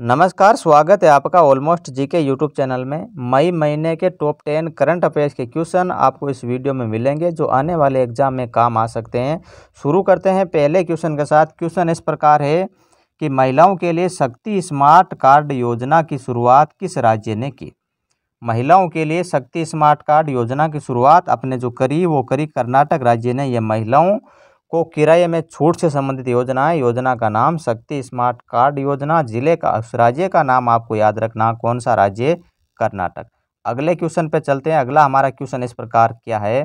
नमस्कार स्वागत है आपका ऑलमोस्ट जी के यूट्यूब चैनल में मई महीने के टॉप टेन करंट अफेयर्स के क्वेश्चन आपको इस वीडियो में मिलेंगे जो आने वाले एग्जाम में काम आ सकते हैं शुरू करते हैं पहले क्वेश्चन के साथ क्वेश्चन इस प्रकार है कि महिलाओं के लिए शक्ति स्मार्ट कार्ड योजना की शुरुआत किस राज्य ने की महिलाओं के लिए शक्ति स्मार्ट कार्ड योजना की शुरुआत अपने जो करी वो करी कर्नाटक राज्य ने यह महिलाओं को किराए में छूट से संबंधित योजनाएं योजना का नाम शक्ति स्मार्ट कार्ड योजना जिले का उस राज्य का नाम आपको याद रखना कौन सा राज्य कर्नाटक अगले क्वेश्चन पे चलते हैं अगला हमारा क्वेश्चन इस प्रकार क्या है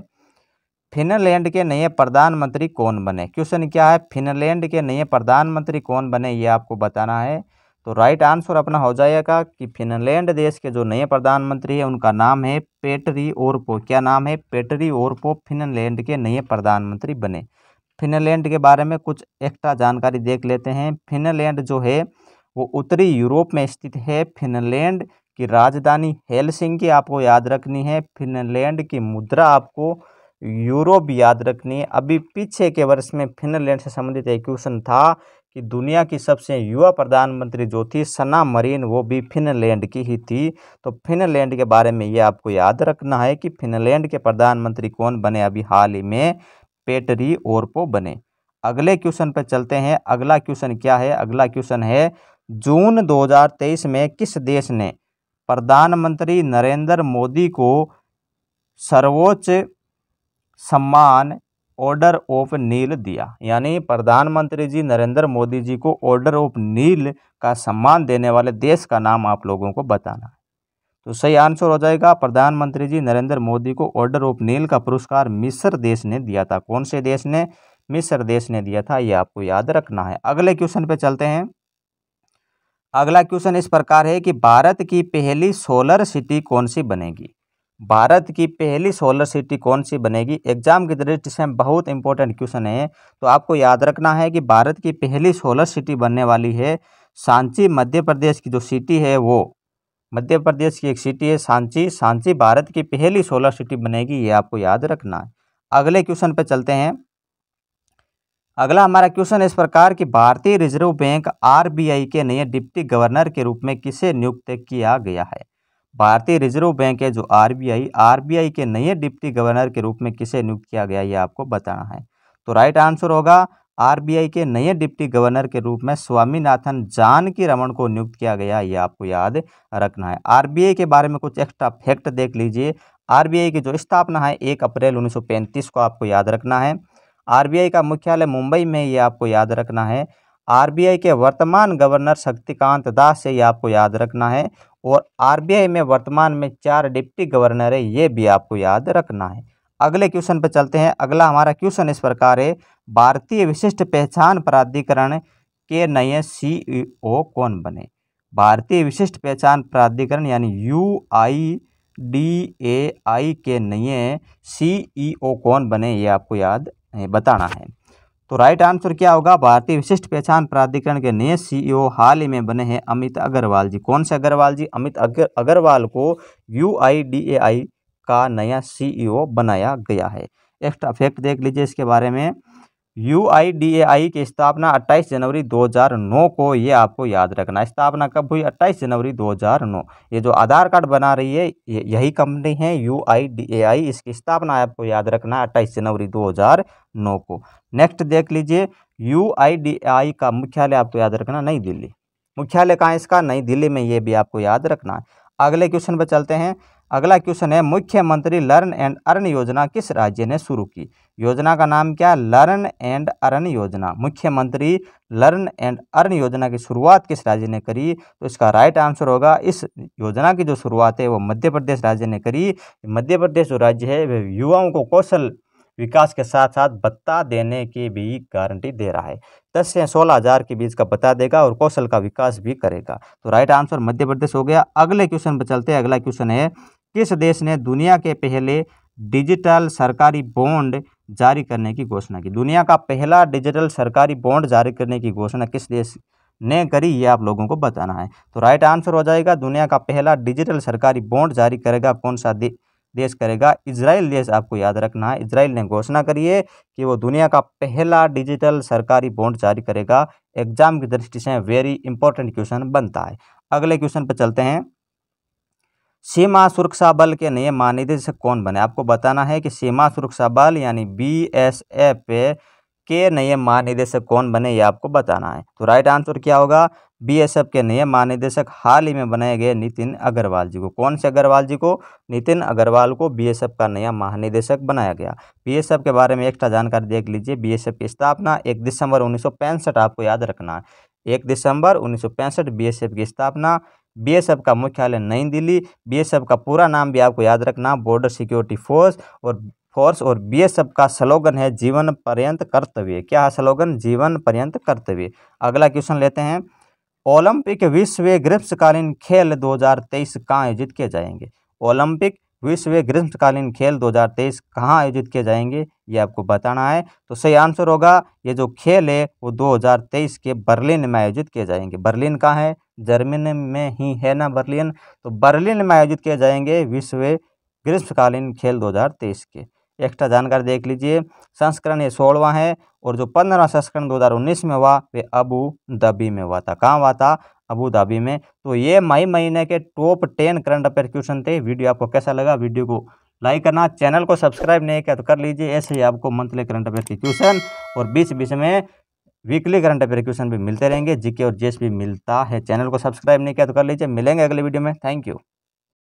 फिनलैंड के नए प्रधानमंत्री कौन बने क्वेश्चन क्या है फिनलैंड के नए प्रधानमंत्री कौन बने ये आपको बताना है तो राइट आंसर अपना हो जाएगा कि फिनलैंड देश के जो नए प्रधानमंत्री हैं उनका नाम है पेटरी ओरपो क्या नाम है पेटरी ओरपो फिनलैंड के नए प्रधानमंत्री बने फिनलैंड के बारे में कुछ एक्स्ट्रा जानकारी देख लेते हैं फिनलैंड जो है वो उत्तरी यूरोप में स्थित है फिनलैंड की राजधानी हेलसिंकी आपको याद रखनी है फिनलैंड की मुद्रा आपको यूरो भी याद रखनी है अभी पीछे के वर्ष में फिनलैंड से संबंधित एक क्वेश्चन था कि दुनिया की सबसे युवा प्रधानमंत्री जो थी सना मरीन वो भी फिनलैंड की ही थी तो फिनलैंड के बारे में ये आपको याद रखना है कि फिनलैंड के प्रधानमंत्री कौन बने अभी हाल ही में पेटरी ओरपो बने अगले क्वेश्चन पर चलते हैं अगला क्वेश्चन क्या है अगला क्वेश्चन है जून 2023 में किस देश ने प्रधानमंत्री नरेंद्र मोदी को सर्वोच्च सम्मान ऑर्डर ऑफ नील दिया यानी प्रधानमंत्री जी नरेंद्र मोदी जी को ऑर्डर ऑफ नील का सम्मान देने वाले देश का नाम आप लोगों को बताना तो सही आंसर हो जाएगा प्रधानमंत्री जी नरेंद्र मोदी को ऑर्डर ऑफ नील का पुरस्कार मिस्र देश ने दिया था कौन से देश ने मिस्र देश ने दिया था ये आपको याद रखना है अगले क्वेश्चन पे चलते हैं अगला क्वेश्चन इस प्रकार है कि भारत की पहली सोलर सिटी कौन सी बनेगी भारत की पहली सोलर सिटी कौन सी बनेगी एग्जाम की दृष्टि से बहुत इंपॉर्टेंट क्वेश्चन है तो आपको याद रखना है कि भारत की पहली सोलर सिटी बनने वाली है सांची मध्य प्रदेश की जो सिटी है वो मध्य प्रदेश की एक सिटी है सांची सांची भारत की पहली सोलर सिटी बनेगी ये आपको याद रखना है अगले क्वेश्चन पे चलते हैं अगला हमारा क्वेश्चन इस प्रकार कि भारतीय रिजर्व बैंक आरबीआई के नए डिप्टी गवर्नर के रूप में किसे नियुक्त किया गया है भारतीय रिजर्व बैंक है जो आरबीआई आरबीआई के नए डिप्टी गवर्नर के रूप में किसे नियुक्त किया गया ये आपको बताना है तो राइट आंसर होगा आरबीआई के नए डिप्टी गवर्नर के रूप में स्वामीनाथन जानकी रमन को नियुक्त किया गया ये आपको याद रखना है आरबीआई के बारे में कुछ एक्स्ट्रा फैक्ट देख लीजिए आरबीआई की जो स्थापना है एक अप्रैल 1935 को आपको याद रखना है आरबीआई का मुख्यालय मुंबई में ये आपको याद रखना है आर के वर्तमान गवर्नर शक्तिकांत दास से ये आपको याद रखना है और आर में वर्तमान में चार डिप्टी गवर्नर है ये भी आपको याद रखना है अगले क्वेश्चन पर चलते हैं अगला हमारा क्वेश्चन इस प्रकार है भारतीय विशिष्ट पहचान प्राधिकरण के नए सी e कौन बने भारतीय विशिष्ट पहचान प्राधिकरण यानी यू आई डी ए आई के नए सीईओ e कौन बने ये आपको याद बताना है तो राइट आंसर क्या होगा भारतीय विशिष्ट पहचान प्राधिकरण के नए सीईओ e हाल ही में बने हैं अमित अग्रवाल जी कौन से अग्रवाल जी अमित अग्रवाल को यू आई डी ए आई का नया सीईओ e बनाया गया है एक्स्ट्रा फैक्ट देख लीजिए इसके बारे में यू आई डी ए आई की स्थापना 28 जनवरी 2009 को ये आपको याद रखना स्थापना कब हुई 28 जनवरी 2009 ये जो आधार कार्ड बना रही है यही कंपनी है यू आई डी ए आई इसकी स्थापना आपको याद रखना 28 जनवरी 2009 को नेक्स्ट देख लीजिए यू आई डी आई का मुख्यालय आपको याद रखना नई दिल्ली मुख्यालय कहाँ इसका नई दिल्ली में ये भी आपको याद रखना है अगले क्वेश्चन पर चलते हैं अगला क्वेश्चन है मुख्यमंत्री लर्न एंड अर्न योजना किस राज्य ने शुरू की योजना का नाम क्या लर्न एंड अर्न योजना मुख्यमंत्री लर्न एंड अर्न योजना की शुरुआत किस राज्य ने करी तो इसका राइट आंसर होगा इस योजना की जो शुरुआत है वो मध्य प्रदेश राज्य ने करी मध्य प्रदेश जो राज्य है वह युवाओं को कौशल विकास के साथ साथ भत्ता देने की भी गारंटी दे रहा है दस से सोलह हज़ार के बीच का बता देगा और कौशल का विकास भी करेगा तो राइट आंसर मध्य प्रदेश हो गया अगले क्वेश्चन पर चलते हैं अगला क्वेश्चन है किस देश ने दुनिया के पहले डिजिटल सरकारी बॉन्ड जारी करने की घोषणा की दुनिया का पहला डिजिटल सरकारी बॉन्ड जारी करने की घोषणा किस देश ने करी ये आप लोगों को बताना है तो राइट आंसर हो जाएगा दुनिया का पहला डिजिटल सरकारी बॉन्ड जारी करेगा कौन सा दे, देश करेगा इसराइल देश आपको याद रखना है इसराइल ने घोषणा करी है कि वो दुनिया का पहला डिजिटल सरकारी बॉन्ड जारी करेगा एग्जाम की दृष्टि से वेरी इंपॉर्टेंट क्वेश्चन बनता है अगले क्वेश्चन पर चलते हैं सीमा सुरक्षा बल के नए महानिदेशक कौन बने आपको बताना है कि सीमा सुरक्षा बल यानी बी एस एफ के नए महानिदेशक कौन बने ये आपको बताना है तो राइट आंसर क्या होगा बीएसएफ के नए महानिदेशक हाल ही में बनाए गए नितिन अग्रवाल जी को कौन से अग्रवाल जी को नितिन अग्रवाल को बीएसएफ का नया महानिदेशक बनाया गया बीएसएफ के बारे में एक्स्ट्रा जानकारी देख लीजिए बीएसएफ की स्थापना एक दिसंबर उन्नीस आपको याद रखना है एक दिसंबर उन्नीस बीएसएफ की स्थापना बीएसएफ का मुख्यालय नई दिल्ली बीएसएफ का पूरा नाम भी आपको याद रखना बॉर्डर सिक्योरिटी फोर्स और फोर्स और बीएसएफ का स्लोगन है जीवन पर्यंत कर्तव्य क्या है स्लोगन जीवन पर्यंत कर्तव्य अगला क्वेश्चन लेते हैं ओलंपिक विश्व ग्रीष्मकालीन खेल 2023 कहाँ आयोजित किए जाएंगे ओलंपिक विश्व ग्रीष्मकालीन खेल 2023 कहाँ आयोजित किए जाएंगे ये आपको बताना है तो सही आंसर होगा ये जो खेल है वो 2023 के बर्लिन में आयोजित किए जाएंगे बर्लिन कहाँ है जर्मनी में ही है ना बर्लिन तो बर्लिन में आयोजित किए जाएंगे विश्व ग्रीष्मकालीन खेल 2023 के एक्स्ट्रा जानकारी देख लीजिए संस्करण ये सोलवा है और जो पंद्रह संस्करण दो में हुआ वे अबू धाबी में हुआ था कहाँ हुआ था अबू धाबी में तो ये मई महीने के top ten current affair question थे वीडियो आपको कैसा लगा वीडियो को लाइक करना चैनल को सब्सक्राइब नहीं किया तो कर लीजिए ऐसे ही आपको मंथली करंट अफेयर के क्वेश्चन और बीच बीच में वीकली करंट अफेयर क्वेश्चन भी मिलते रहेंगे जीके और जेस भी मिलता है चैनल को सब्सक्राइब नहीं किया तो कर लीजिए मिलेंगे अगले वीडियो में थैंक यू